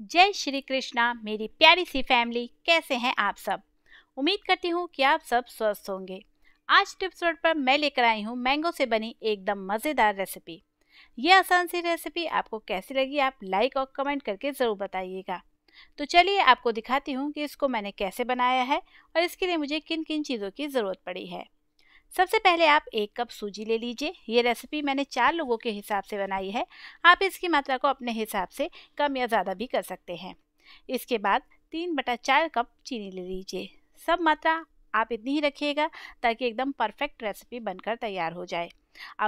जय श्री कृष्णा मेरी प्यारी सी फैमिली कैसे हैं आप सब उम्मीद करती हूँ कि आप सब स्वस्थ होंगे आज टिप्स वर्ड पर मैं लेकर आई हूँ मैंगो से बनी एकदम मज़ेदार रेसिपी ये आसान सी रेसिपी आपको कैसी लगी आप लाइक और कमेंट करके ज़रूर बताइएगा तो चलिए आपको दिखाती हूँ कि इसको मैंने कैसे बनाया है और इसके लिए मुझे किन किन चीज़ों की ज़रूरत पड़ी है सबसे पहले आप एक कप सूजी ले लीजिए ये रेसिपी मैंने चार लोगों के हिसाब से बनाई है आप इसकी मात्रा को अपने हिसाब से कम या ज़्यादा भी कर सकते हैं इसके बाद तीन बटा चार कप चीनी ले लीजिए सब मात्रा आप इतनी ही रखिएगा ताकि एकदम परफेक्ट रेसिपी बनकर तैयार हो जाए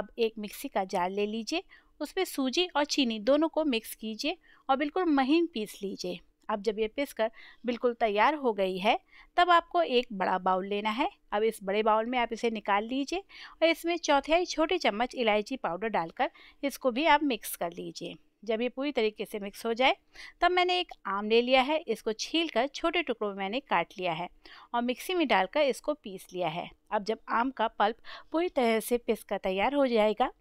अब एक मिक्सी का जार ले लीजिए उसमें सूजी और चीनी दोनों को मिक्स कीजिए और बिल्कुल महीन पीस लीजिए अब जब ये पिस कर बिल्कुल तैयार हो गई है तब आपको एक बड़ा बाउल लेना है अब इस बड़े बाउल में आप इसे निकाल लीजिए और इसमें चौथाई छोटे चम्मच इलायची पाउडर डालकर इसको भी आप मिक्स कर लीजिए जब ये पूरी तरीके से मिक्स हो जाए तब मैंने एक आम ले लिया है इसको छील कर छोटे टुकड़ों में मैंने काट लिया है और मिक्सी में डालकर इसको पीस लिया है अब जब आम का पल्प पूरी तरह से पिस कर तैयार हो जाएगा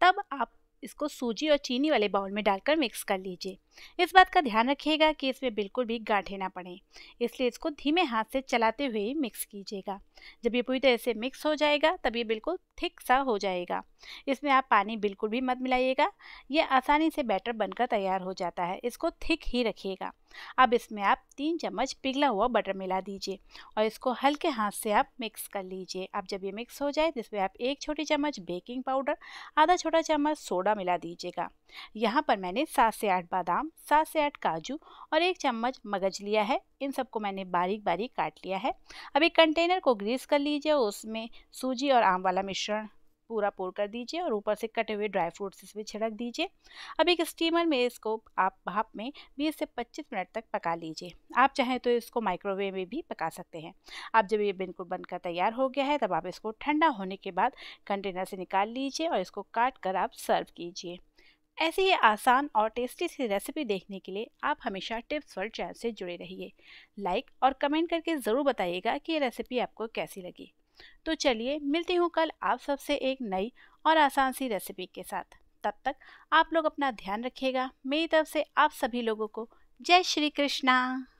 तब आप इसको सूजी और चीनी वाले बाउल में डालकर मिक्स कर लीजिए इस बात का ध्यान रखिएगा कि इसमें बिल्कुल भी गांठे ना पड़े इसलिए इसको धीमे हाथ से चलाते हुए मिक्स कीजिएगा जब ये पूरी तरह से मिक्स हो जाएगा तब ये बिल्कुल थिक सा हो जाएगा इसमें आप पानी बिल्कुल भी मत मिलाइएगा ये आसानी से बैटर बनकर तैयार हो जाता है इसको थिक ही रखिएगा अब इसमें आप तीन चम्मच पिघला हुआ बटर मिला दीजिए और इसको हल्के हाथ से आप मिक्स कर लीजिए अब जब ये मिक्स हो जाए तो इसमें आप एक छोटी चम्मच बेकिंग पाउडर आधा छोटा चम्मच सोडा मिला दीजिएगा यहाँ पर मैंने सात से आठ बादाम सात से आठ काजू और एक चम्मच मगज लिया है इन सबको मैंने बारीक बारीक काट लिया है अब एक कंटेनर को ग्रीस कर लीजिए उसमें सूजी और आम वाला मिश्रण पूरा पोर कर दीजिए और ऊपर से कटे हुए ड्राई फ्रूट्स इसमें छिड़क दीजिए अब एक स्टीमर में इसको आप भाप में 20 से 25 मिनट तक पका लीजिए आप चाहें तो इसको माइक्रोवेव में भी पका सकते हैं अब जब ये बिल्कुल बनकर तैयार हो गया है तब आप इसको ठंडा होने के बाद कंटेनर से निकाल लीजिए और इसको काट कर आप सर्व कीजिए ऐसी ही आसान और टेस्टी सी रेसिपी देखने के लिए आप हमेशा टिप्स वर्ल्ड चैनल से जुड़े रहिए लाइक और कमेंट करके ज़रूर बताइएगा कि ये रेसिपी आपको कैसी लगी तो चलिए मिलती हूँ कल आप सबसे एक नई और आसान सी रेसिपी के साथ तब तक आप लोग अपना ध्यान रखिएगा मेरी तरफ से आप सभी लोगों को जय श्री कृष्णा